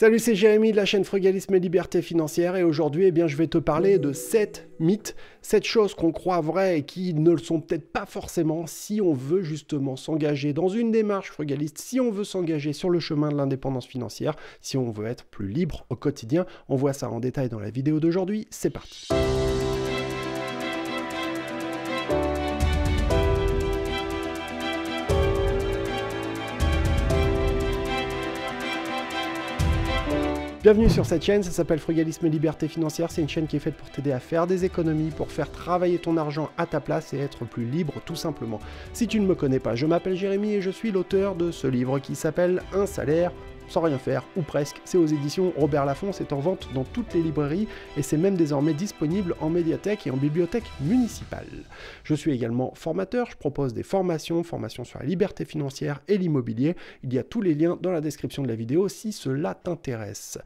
Salut, c'est Jérémy de la chaîne Frugalisme et Liberté Financière et aujourd'hui, eh bien, je vais te parler de 7 mythes, 7 choses qu'on croit vraies et qui ne le sont peut-être pas forcément si on veut justement s'engager dans une démarche frugaliste, si on veut s'engager sur le chemin de l'indépendance financière, si on veut être plus libre au quotidien. On voit ça en détail dans la vidéo d'aujourd'hui, c'est parti. Bienvenue sur cette chaîne, ça s'appelle Frugalisme et Liberté Financière, c'est une chaîne qui est faite pour t'aider à faire des économies, pour faire travailler ton argent à ta place et être plus libre tout simplement. Si tu ne me connais pas, je m'appelle Jérémy et je suis l'auteur de ce livre qui s'appelle Un salaire sans rien faire, ou presque. C'est aux éditions Robert Laffont, c'est en vente dans toutes les librairies et c'est même désormais disponible en médiathèque et en bibliothèque municipale. Je suis également formateur, je propose des formations, formations sur la liberté financière et l'immobilier. Il y a tous les liens dans la description de la vidéo si cela t'intéresse.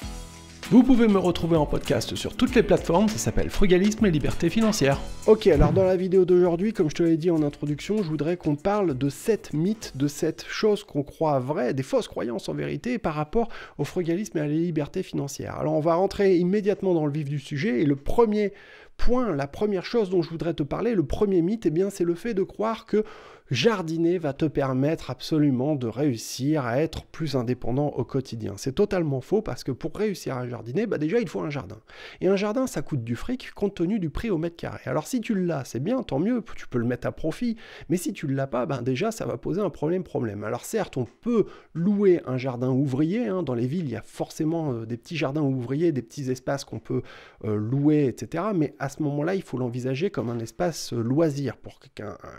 Vous pouvez me retrouver en podcast sur toutes les plateformes, ça s'appelle Frugalisme et Liberté Financière. Ok, alors dans la vidéo d'aujourd'hui, comme je te l'ai dit en introduction, je voudrais qu'on parle de sept mythes, de sept choses qu'on croit vraies, des fausses croyances en vérité par rapport au frugalisme et à la liberté financière. Alors on va rentrer immédiatement dans le vif du sujet et le premier point, la première chose dont je voudrais te parler, le premier mythe, eh bien c'est le fait de croire que jardiner va te permettre absolument de réussir à être plus indépendant au quotidien. C'est totalement faux parce que pour réussir à jardiner, bah, déjà il faut un jardin. Et un jardin, ça coûte du fric compte tenu du prix au mètre carré. Alors si tu l'as, c'est bien, tant mieux, tu peux le mettre à profit. Mais si tu ne l'as pas, bah, déjà ça va poser un problème problème. Alors certes, on peut louer un jardin ouvrier. Hein. Dans les villes, il y a forcément euh, des petits jardins ouvriers, des petits espaces qu'on peut euh, louer, etc. Mais à ce moment-là, il faut l'envisager comme un espace euh, loisir, pour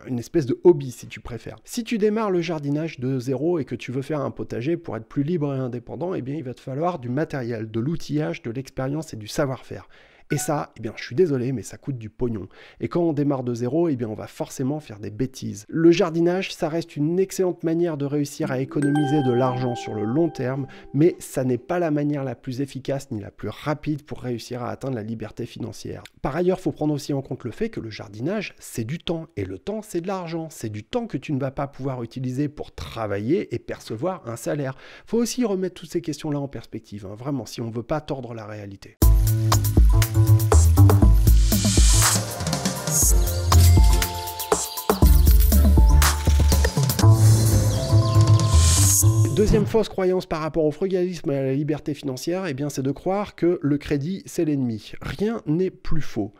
une une espèce de hobby si tu préfères. Si tu démarres le jardinage de zéro et que tu veux faire un potager pour être plus libre et indépendant, eh bien il va te falloir du matériel, de l'outillage, de l'expérience et du savoir-faire. Et ça, eh bien, je suis désolé, mais ça coûte du pognon. Et quand on démarre de zéro, eh bien, on va forcément faire des bêtises. Le jardinage, ça reste une excellente manière de réussir à économiser de l'argent sur le long terme, mais ça n'est pas la manière la plus efficace ni la plus rapide pour réussir à atteindre la liberté financière. Par ailleurs, il faut prendre aussi en compte le fait que le jardinage, c'est du temps. Et le temps, c'est de l'argent. C'est du temps que tu ne vas pas pouvoir utiliser pour travailler et percevoir un salaire. Faut aussi remettre toutes ces questions-là en perspective. Hein. Vraiment, si on ne veut pas tordre la réalité. fausse croyance par rapport au frugalisme et à la liberté financière, et eh bien, c'est de croire que le crédit, c'est l'ennemi. Rien n'est plus faux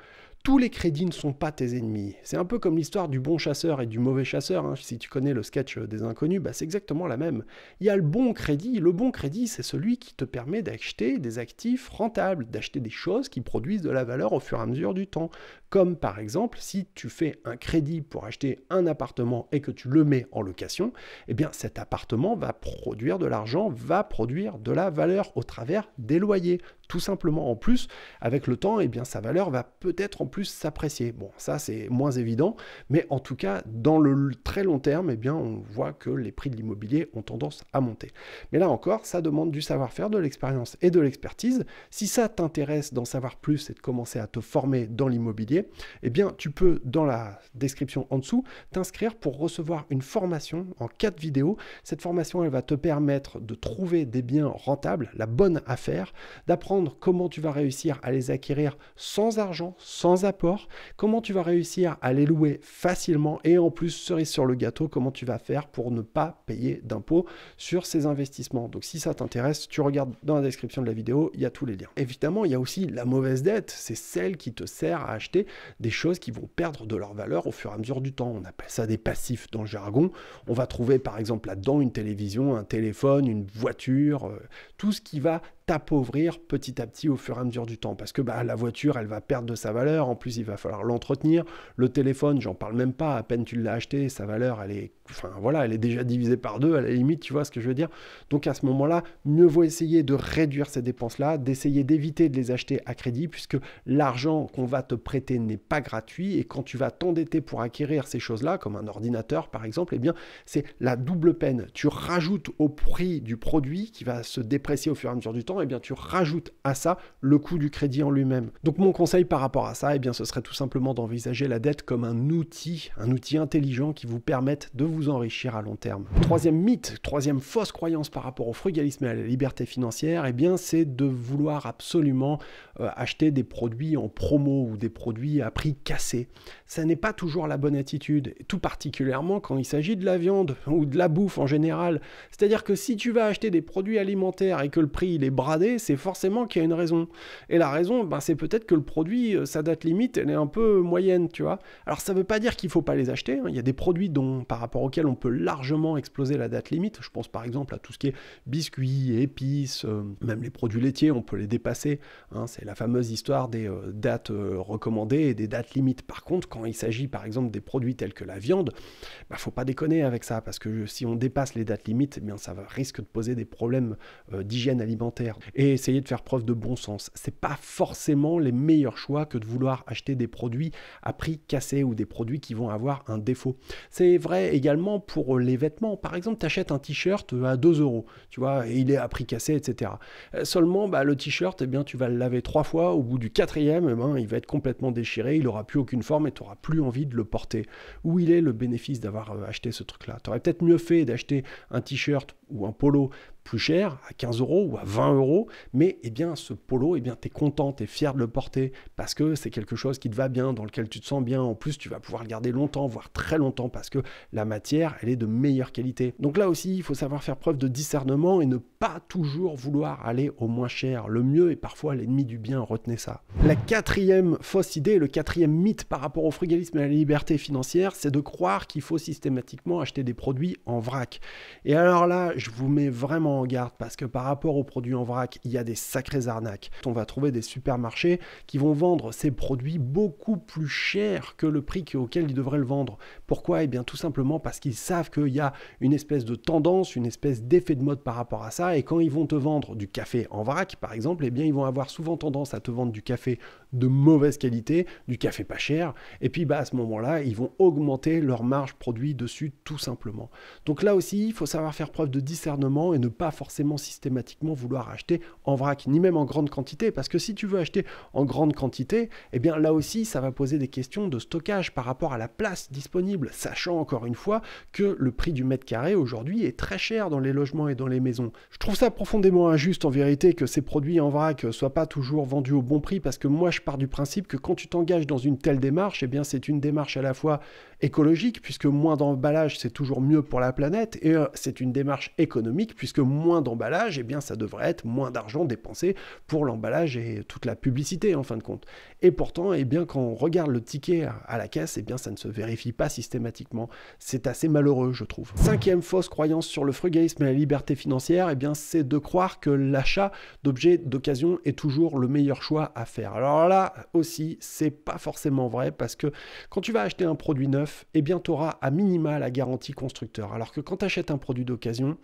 tous les crédits ne sont pas tes ennemis. C'est un peu comme l'histoire du bon chasseur et du mauvais chasseur. Hein. Si tu connais le sketch euh, des inconnus, bah, c'est exactement la même. Il y a le bon crédit. Le bon crédit, c'est celui qui te permet d'acheter des actifs rentables, d'acheter des choses qui produisent de la valeur au fur et à mesure du temps. Comme par exemple, si tu fais un crédit pour acheter un appartement et que tu le mets en location, eh bien cet appartement va produire de l'argent, va produire de la valeur au travers des loyers tout simplement en plus, avec le temps, et eh bien, sa valeur va peut-être en plus s'apprécier. Bon, ça c'est moins évident, mais en tout cas, dans le très long terme, et eh bien, on voit que les prix de l'immobilier ont tendance à monter. Mais là encore, ça demande du savoir-faire, de l'expérience et de l'expertise. Si ça t'intéresse d'en savoir plus et de commencer à te former dans l'immobilier, et eh bien, tu peux, dans la description en dessous, t'inscrire pour recevoir une formation en quatre vidéos. Cette formation, elle va te permettre de trouver des biens rentables, la bonne affaire, d'apprendre comment tu vas réussir à les acquérir sans argent, sans apport, comment tu vas réussir à les louer facilement et en plus, cerise sur le gâteau, comment tu vas faire pour ne pas payer d'impôts sur ces investissements. Donc si ça t'intéresse, tu regardes dans la description de la vidéo, il y a tous les liens. Évidemment, il y a aussi la mauvaise dette, c'est celle qui te sert à acheter des choses qui vont perdre de leur valeur au fur et à mesure du temps. On appelle ça des passifs dans le jargon. On va trouver par exemple là-dedans une télévision, un téléphone, une voiture, euh, tout ce qui va t'appauvrir petit à petit au fur et à mesure du temps. Parce que bah, la voiture, elle va perdre de sa valeur. En plus, il va falloir l'entretenir. Le téléphone, j'en parle même pas. À peine tu l'as acheté, sa valeur, elle est, enfin, voilà, elle est déjà divisée par deux. À la limite, tu vois ce que je veux dire. Donc à ce moment-là, mieux vaut essayer de réduire ces dépenses-là, d'essayer d'éviter de les acheter à crédit, puisque l'argent qu'on va te prêter n'est pas gratuit. Et quand tu vas t'endetter pour acquérir ces choses-là, comme un ordinateur par exemple, eh bien, c'est la double peine. Tu rajoutes au prix du produit qui va se déprécier au fur et à mesure du temps et eh bien tu rajoutes à ça le coût du crédit en lui-même. Donc mon conseil par rapport à ça, eh bien ce serait tout simplement d'envisager la dette comme un outil, un outil intelligent qui vous permette de vous enrichir à long terme. Troisième mythe, troisième fausse croyance par rapport au frugalisme et à la liberté financière, eh bien c'est de vouloir absolument euh, acheter des produits en promo ou des produits à prix cassé. Ça n'est pas toujours la bonne attitude, tout particulièrement quand il s'agit de la viande ou de la bouffe en général. C'est-à-dire que si tu vas acheter des produits alimentaires et que le prix il est c'est forcément qu'il y a une raison. Et la raison, ben, c'est peut-être que le produit, euh, sa date limite, elle est un peu moyenne, tu vois. Alors ça ne veut pas dire qu'il ne faut pas les acheter. Hein. Il y a des produits dont, par rapport auxquels on peut largement exploser la date limite. Je pense par exemple à tout ce qui est biscuits, épices, euh, même les produits laitiers, on peut les dépasser. Hein. C'est la fameuse histoire des euh, dates recommandées et des dates limites. Par contre, quand il s'agit par exemple des produits tels que la viande, il ben, ne faut pas déconner avec ça, parce que si on dépasse les dates limites, eh ça risque de poser des problèmes d'hygiène alimentaire et essayer de faire preuve de bon sens. Ce n'est pas forcément les meilleurs choix que de vouloir acheter des produits à prix cassé ou des produits qui vont avoir un défaut. C'est vrai également pour les vêtements. Par exemple, tu achètes un t-shirt à 2 euros, tu vois, et il est à prix cassé, etc. Euh, seulement, bah, le t-shirt, eh bien, tu vas le laver trois fois. Au bout du quatrième, eh ben, il va être complètement déchiré, il n'aura plus aucune forme et tu n'auras plus envie de le porter. Où il est le bénéfice d'avoir euh, acheté ce truc-là Tu aurais peut-être mieux fait d'acheter un t-shirt ou un polo plus cher, à 15 euros ou à 20 euros, mais eh bien, ce polo, eh bien, tu es content, tu es fier de le porter, parce que c'est quelque chose qui te va bien, dans lequel tu te sens bien. En plus, tu vas pouvoir le garder longtemps, voire très longtemps, parce que la matière, elle est de meilleure qualité. Donc là aussi, il faut savoir faire preuve de discernement et ne pas toujours vouloir aller au moins cher. Le mieux est parfois l'ennemi du bien, retenez ça. La quatrième fausse idée, le quatrième mythe par rapport au frugalisme et à la liberté financière, c'est de croire qu'il faut systématiquement acheter des produits en vrac. Et alors là, je vous mets vraiment garde parce que par rapport aux produits en vrac, il y a des sacrées arnaques. On va trouver des supermarchés qui vont vendre ces produits beaucoup plus cher que le prix auquel ils devraient le vendre. Pourquoi et eh bien tout simplement parce qu'ils savent qu'il y a une espèce de tendance, une espèce d'effet de mode par rapport à ça et quand ils vont te vendre du café en vrac par exemple, et eh bien ils vont avoir souvent tendance à te vendre du café de mauvaise qualité, du café pas cher et puis bah à ce moment-là, ils vont augmenter leur marge produit dessus tout simplement. Donc là aussi, il faut savoir faire preuve de discernement et ne pas forcément systématiquement vouloir acheter en vrac, ni même en grande quantité, parce que si tu veux acheter en grande quantité, et eh bien là aussi, ça va poser des questions de stockage par rapport à la place disponible, sachant encore une fois que le prix du mètre carré aujourd'hui est très cher dans les logements et dans les maisons. Je trouve ça profondément injuste en vérité que ces produits en vrac soient pas toujours vendus au bon prix, parce que moi, je pars du principe que quand tu t'engages dans une telle démarche, et eh bien c'est une démarche à la fois écologique, puisque moins d'emballage, c'est toujours mieux pour la planète, et euh, c'est une démarche économique, puisque moins moins d'emballage, et eh bien ça devrait être moins d'argent dépensé pour l'emballage et toute la publicité en fin de compte. Et pourtant, eh bien quand on regarde le ticket à la caisse, eh bien ça ne se vérifie pas systématiquement. C'est assez malheureux, je trouve. Cinquième fausse croyance sur le frugalisme et la liberté financière, eh bien c'est de croire que l'achat d'objets d'occasion est toujours le meilleur choix à faire. Alors là aussi, c'est pas forcément vrai parce que quand tu vas acheter un produit neuf, eh bien tu auras à minima la garantie constructeur. Alors que quand tu achètes un produit d'occasion,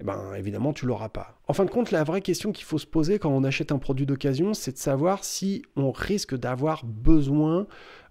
eh ben, évidemment, tu l'auras pas. En fin de compte, la vraie question qu'il faut se poser quand on achète un produit d'occasion, c'est de savoir si on risque d'avoir besoin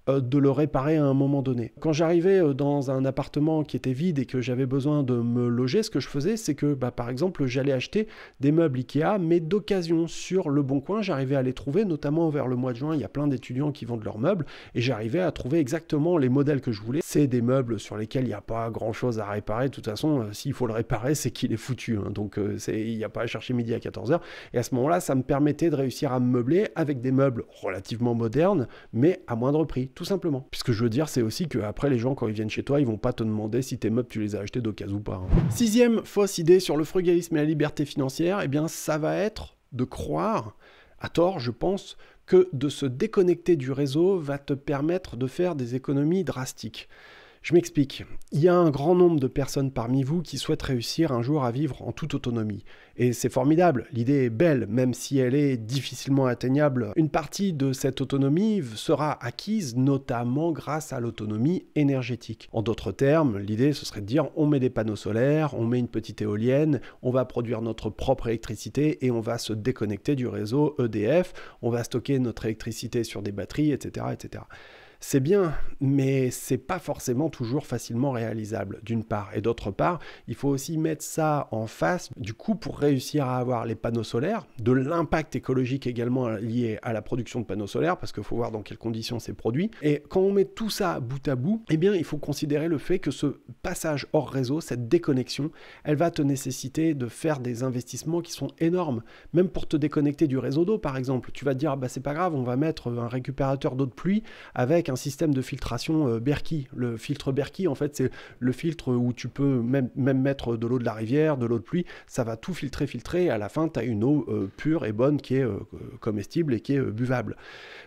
euh, de le réparer à un moment donné. Quand j'arrivais euh, dans un appartement qui était vide et que j'avais besoin de me loger, ce que je faisais, c'est que bah, par exemple, j'allais acheter des meubles Ikea, mais d'occasion sur le bon coin, j'arrivais à les trouver, notamment vers le mois de juin, il y a plein d'étudiants qui vendent leurs meubles et j'arrivais à trouver exactement les modèles que je voulais. C'est des meubles sur lesquels il n'y a pas grand chose à réparer. De toute façon, euh, s'il faut le réparer, c'est qu'il est foutu. Hein. Donc il n'y a pas à chercher midi à 14h. Et à ce moment-là, ça me permettait de réussir à me meubler avec des meubles relativement modernes, mais à moindre prix tout simplement. Puisque je veux dire, c'est aussi que après les gens, quand ils viennent chez toi, ils vont pas te demander si tes meubles tu les as achetés d'occasion ou pas. Hein. Sixième fausse idée sur le frugalisme et la liberté financière, eh bien ça va être de croire, à tort je pense, que de se déconnecter du réseau va te permettre de faire des économies drastiques. Je m'explique. Il y a un grand nombre de personnes parmi vous qui souhaitent réussir un jour à vivre en toute autonomie. Et c'est formidable, l'idée est belle, même si elle est difficilement atteignable. Une partie de cette autonomie sera acquise notamment grâce à l'autonomie énergétique. En d'autres termes, l'idée ce serait de dire on met des panneaux solaires, on met une petite éolienne, on va produire notre propre électricité et on va se déconnecter du réseau EDF, on va stocker notre électricité sur des batteries, etc. etc c'est bien, mais c'est pas forcément toujours facilement réalisable, d'une part. Et d'autre part, il faut aussi mettre ça en face du coup, pour réussir à avoir les panneaux solaires, de l'impact écologique également lié à la production de panneaux solaires, parce qu'il faut voir dans quelles conditions c'est produit. Et quand on met tout ça bout à bout, eh bien, il faut considérer le fait que ce passage hors réseau, cette déconnexion, elle va te nécessiter de faire des investissements qui sont énormes. Même pour te déconnecter du réseau d'eau, par exemple, tu vas te dire, ah bah, c'est pas grave, on va mettre un récupérateur d'eau de pluie avec un système de filtration euh, Berkey. Le filtre Berkey, en fait, c'est le filtre où tu peux même, même mettre de l'eau de la rivière, de l'eau de pluie. Ça va tout filtrer, filtrer. Et à la fin, tu as une eau euh, pure et bonne qui est euh, comestible et qui est buvable.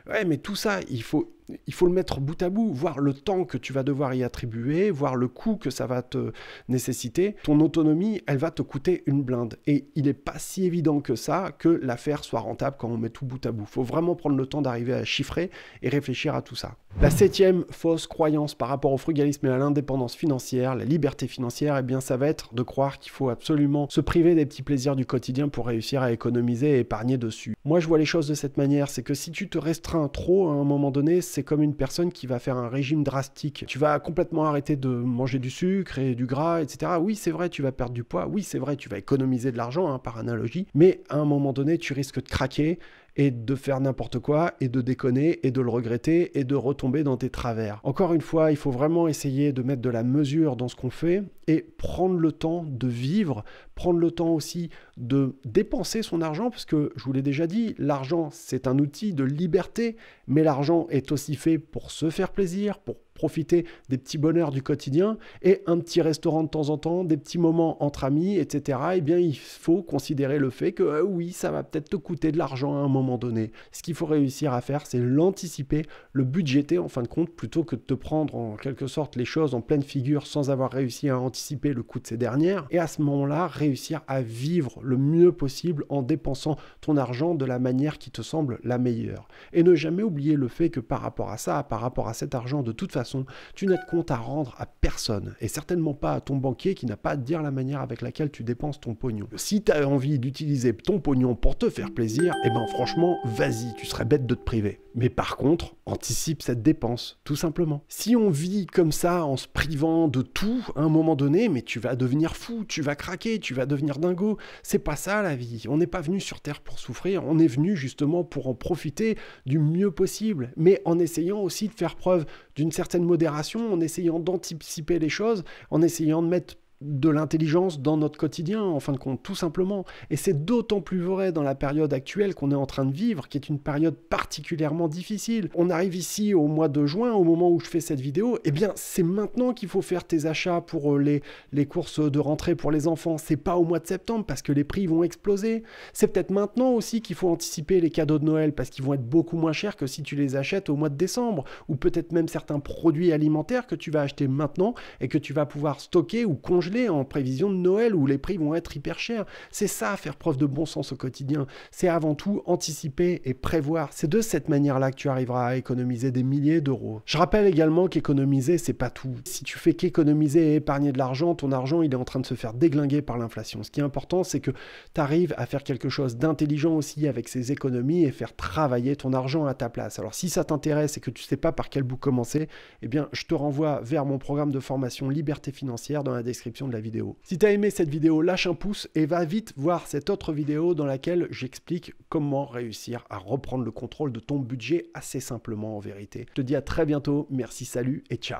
Ouais, mais tout ça, il faut il faut le mettre bout à bout, voir le temps que tu vas devoir y attribuer, voir le coût que ça va te nécessiter. Ton autonomie, elle va te coûter une blinde. Et il n'est pas si évident que ça que l'affaire soit rentable quand on met tout bout à bout. Il faut vraiment prendre le temps d'arriver à chiffrer et réfléchir à tout ça. La septième fausse croyance par rapport au frugalisme et à l'indépendance financière, la liberté financière, et eh bien ça va être de croire qu'il faut absolument se priver des petits plaisirs du quotidien pour réussir à économiser et épargner dessus. Moi je vois les choses de cette manière, c'est que si tu te restreins trop à un moment donné, c'est comme une personne qui va faire un régime drastique. Tu vas complètement arrêter de manger du sucre et du gras, etc. Oui, c'est vrai, tu vas perdre du poids. Oui, c'est vrai, tu vas économiser de l'argent, hein, par analogie. Mais à un moment donné, tu risques de craquer et de faire n'importe quoi et de déconner et de le regretter et de retomber dans tes travers. Encore une fois, il faut vraiment essayer de mettre de la mesure dans ce qu'on fait et prendre le temps de vivre, prendre le temps aussi de dépenser son argent parce que je vous l'ai déjà dit, l'argent c'est un outil de liberté, mais l'argent est aussi fait pour se faire plaisir, pour profiter des petits bonheurs du quotidien et un petit restaurant de temps en temps, des petits moments entre amis, etc., et eh bien, il faut considérer le fait que euh, oui, ça va peut-être te coûter de l'argent à un moment donné. Ce qu'il faut réussir à faire, c'est l'anticiper, le budgéter en fin de compte, plutôt que de te prendre en quelque sorte les choses en pleine figure sans avoir réussi à anticiper le coût de ces dernières. Et à ce moment-là, réussir à vivre le mieux possible en dépensant ton argent de la manière qui te semble la meilleure. Et ne jamais oublier le fait que par rapport à ça, par rapport à cet argent, de toute façon, tu n'as de compte à rendre à personne, et certainement pas à ton banquier qui n'a pas à dire la manière avec laquelle tu dépenses ton pognon. Si tu as envie d'utiliser ton pognon pour te faire plaisir, eh ben franchement, vas-y, tu serais bête de te priver mais par contre, anticipe cette dépense, tout simplement. Si on vit comme ça en se privant de tout à un moment donné, mais tu vas devenir fou, tu vas craquer, tu vas devenir dingo, c'est pas ça la vie. On n'est pas venu sur Terre pour souffrir, on est venu justement pour en profiter du mieux possible, mais en essayant aussi de faire preuve d'une certaine modération, en essayant d'anticiper les choses, en essayant de mettre de l'intelligence dans notre quotidien, en fin de compte, tout simplement. Et c'est d'autant plus vrai dans la période actuelle qu'on est en train de vivre, qui est une période particulièrement difficile. On arrive ici au mois de juin, au moment où je fais cette vidéo, et eh bien c'est maintenant qu'il faut faire tes achats pour euh, les, les courses de rentrée pour les enfants. C'est pas au mois de septembre parce que les prix vont exploser. C'est peut-être maintenant aussi qu'il faut anticiper les cadeaux de Noël parce qu'ils vont être beaucoup moins chers que si tu les achètes au mois de décembre, ou peut-être même certains produits alimentaires que tu vas acheter maintenant et que tu vas pouvoir stocker ou congeler les en prévision de Noël où les prix vont être hyper chers. C'est ça, faire preuve de bon sens au quotidien. C'est avant tout anticiper et prévoir. C'est de cette manière-là que tu arriveras à économiser des milliers d'euros. Je rappelle également qu'économiser, c'est pas tout. Si tu fais qu'économiser et épargner de l'argent, ton argent, il est en train de se faire déglinguer par l'inflation. Ce qui est important, c'est que tu arrives à faire quelque chose d'intelligent aussi avec ces économies et faire travailler ton argent à ta place. Alors si ça t'intéresse et que tu sais pas par quel bout commencer, eh bien, je te renvoie vers mon programme de formation Liberté financière dans la description de la vidéo. Si t'as aimé cette vidéo, lâche un pouce et va vite voir cette autre vidéo dans laquelle j'explique comment réussir à reprendre le contrôle de ton budget assez simplement en vérité. Je te dis à très bientôt, merci, salut et ciao